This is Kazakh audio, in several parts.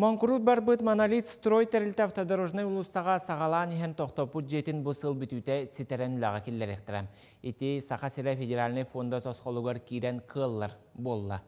бар барбыт монолит строй тәрілті автодорожный улыстаға сағалан ехен тоқтопут жетін бұсыл бүтіте ситерен лаға келдер Эти сақа Сақасыра федеральный фонда сосқолығыр кейден кыллар болла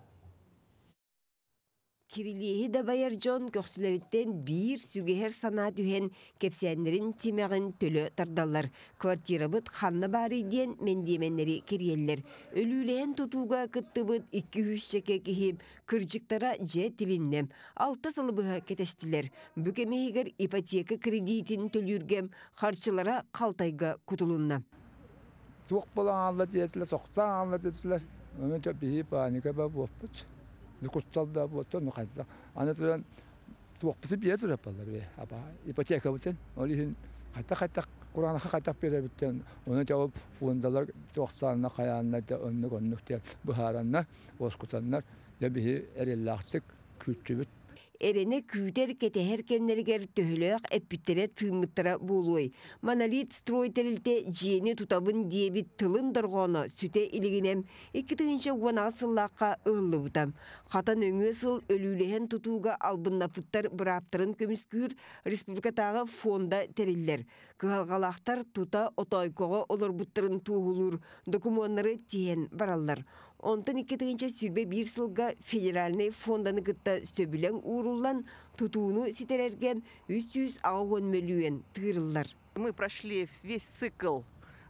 кирилиһи да байаржон көхсүлэриттен биир сүгэһэр санаа түһэн кепсиэннерин тимэҕин төлө тардаллар квартирабыт ханна баары диэн мендиэмэннери кириэллер өлүүлээн тутууга кыттыбыт икки хүсчеке киһип кырдьыктара жэ тилиннем алта сылыбыһа кетестилер бүкемеһигер ипотека кредитин төлүүргем харчылара калтайга кутулунна туох болаң алла диэтилер сохтаң алла диэтилер Onu da bir panika babapıç курчал да вот то ну хазда аны туран туох писи бия тура палар бе аба ипотека бутен олихин хатта хатта курана хатта бия бутен оны жауап фундалар тохсанна хаянна да онны гоннук те бухаранна оскутаннар дебихи эреллахтык күчүбүт эрене күүтер кетеһер кеннергер төһөлөөх эппиттере тыыммыттара буолуой. Монолит стройтерилте жиэни тутабын диэбит тылын доргооно сүте илигинем иккитыгинче уана сыллаакка ыыллыбытам. Хатан өңө сыл өлүүлэһен тутууга албыннапыттар быраптарын көмүскүүр республикатагы фонда териллер. Кыгалгалаахтар тута отойкого олорбуттарын туухулуур документары тиен бараллар. Онтан иккетігінші сүрбе бір сылға федеральный фонданы гытта сөбілен уруллан тутууну ситерерген 310 миллион тырыллар. Мы прошли весь цикл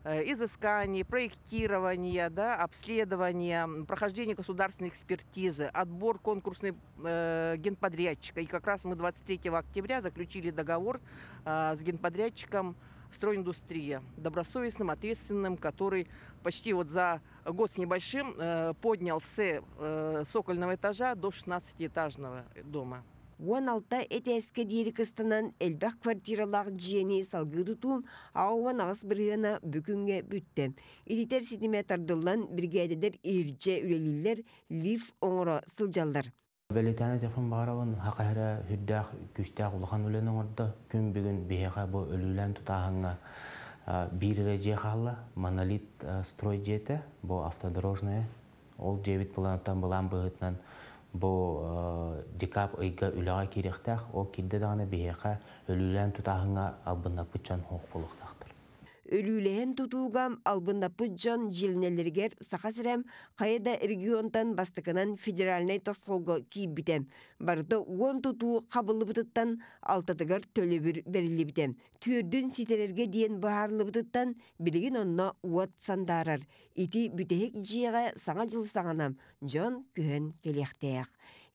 э, изыскания, проектирования, да, обследования, прохождения государственной экспертизы, отбор конкурсной э, генподрядчика. И как раз мы 23 октября заключили договор э, с генподрядчиком стройиндустрия, добросовестным, ответственным, который почти вот за год с небольшим э, поднял э, с сокольного этажа до 16-этажного дома. Уон алта эте әске дейрікістінен әлбәқ квартиралақ жиені салғы тұтуым, ауан ағыс біргіна Иритер бригадедер ерже үрелілер лиф оңоро сылжалдар. Бәлетәне тепін бағарабын хақайра хүддәқ күштәқ ұлған өлінің орды күн бүгін бейеға бұ өлілән тұтағыңа монолит строй жеті бұ автодорожная ол жебіт бұланаттан бұлан бұғытнан бұ декап ұйға үліға керектәқ ол кедді дағына бейеға өлілән тұтағыңа абына пүтчан хоқ болықтақтыр өлүлээн тутуугам албындапыт жон жилнелергер саха сирем кайда регионтан бастыкынан федеральный тосхолго кийбитем барыты уон тутуу кабылыбытыттан алтатыгар төлөбүр берилибитем түөрдүн ситерерге диэн баарлыбытыттан билигин онно уот сандарар ити бүтехик жиэге саңа жыл саңанам жон күһөн келиэхтеэх